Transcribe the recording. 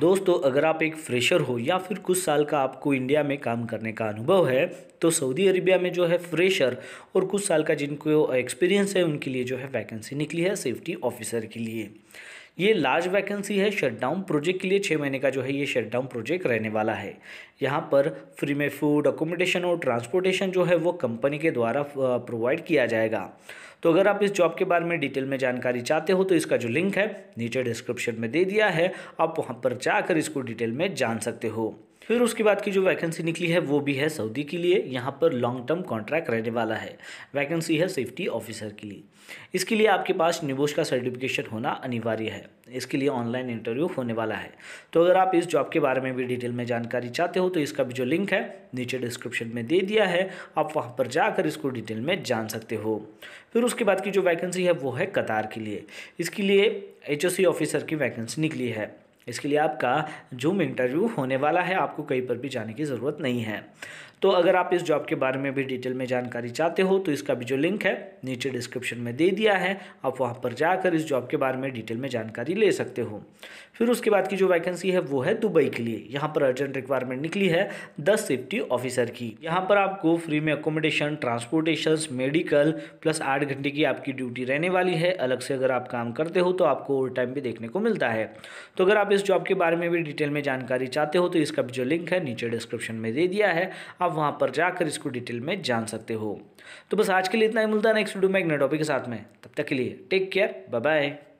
दोस्तों अगर आप एक फ्रेशर हो या फिर कुछ साल का आपको इंडिया में काम करने का अनुभव है तो सऊदी अरेबिया में जो है फ्रेशर और कुछ साल का जिनको एक्सपीरियंस है उनके लिए जो है वैकेंसी निकली है सेफ्टी ऑफिसर के लिए ये लार्ज वैकेंसी है शटडाउन प्रोजेक्ट के लिए छः महीने का जो है ये शटडाउन प्रोजेक्ट रहने वाला है यहाँ पर फ्री में फूड अकोमोडेशन और ट्रांसपोर्टेशन जो है वो कंपनी के द्वारा प्रोवाइड किया जाएगा तो अगर आप इस जॉब के बारे में डिटेल में जानकारी चाहते हो तो इसका जो लिंक है नीचे डिस्क्रिप्शन में दे दिया है आप वहाँ पर जाकर इसको डिटेल में जान सकते हो फिर उसके बाद की जो वैकेंसी निकली है वो भी है सऊदी के लिए यहाँ पर लॉन्ग टर्म कॉन्ट्रैक्ट रहने वाला है वैकेंसी है सेफ्टी ऑफिसर के लिए इसके लिए आपके पास निबोश का सर्टिफिकेशन होना अनिवार्य है इसके लिए ऑनलाइन इंटरव्यू होने वाला है तो अगर आप इस जॉब के बारे में भी डिटेल में जानकारी चाहते हो तो इसका भी जो लिंक है नीचे डिस्क्रिप्शन में दे दिया है आप वहाँ पर जाकर इसको डिटेल में जान सकते हो फिर उसके बाद की जो वैकेंसी है वो है कतार के लिए इसके लिए एच ऑफिसर की वैकेंसी निकली है इसके लिए आपका जूम इंटरव्यू होने वाला है आपको कहीं पर भी जाने की ज़रूरत नहीं है तो अगर आप इस जॉब के बारे में भी डिटेल में जानकारी चाहते हो तो इसका भी जो लिंक है नीचे डिस्क्रिप्शन में दे दिया है आप वहाँ पर जाकर इस जॉब के बारे में डिटेल में जानकारी ले सकते हो फिर उसके बाद की जो वैकेंसी है वो है दुबई के लिए यहाँ पर अर्जेंट रिक्वायरमेंट निकली है दस सेफ्टी ऑफिसर की यहाँ पर आपको फ्री में अकोमोडेशन ट्रांसपोर्टेशन मेडिकल प्लस आठ घंटे की आपकी ड्यूटी रहने वाली है अलग से अगर आप काम करते हो तो आपको ओवर टाइम भी देखने को मिलता है तो अगर आप इस जॉब के बारे में भी डिटेल में जानकारी चाहते हो तो इसका जो लिंक है नीचे डिस्क्रिप्शन में दे दिया है आप वहाँ पर जाकर इसको डिटेल में जान सकते हो तो बस आज के लिए इतना ही मिलता है नेक्स्ट वीडियो में एक नए टॉपिक के साथ में तब तक के लिए टेक केयर बाय बाय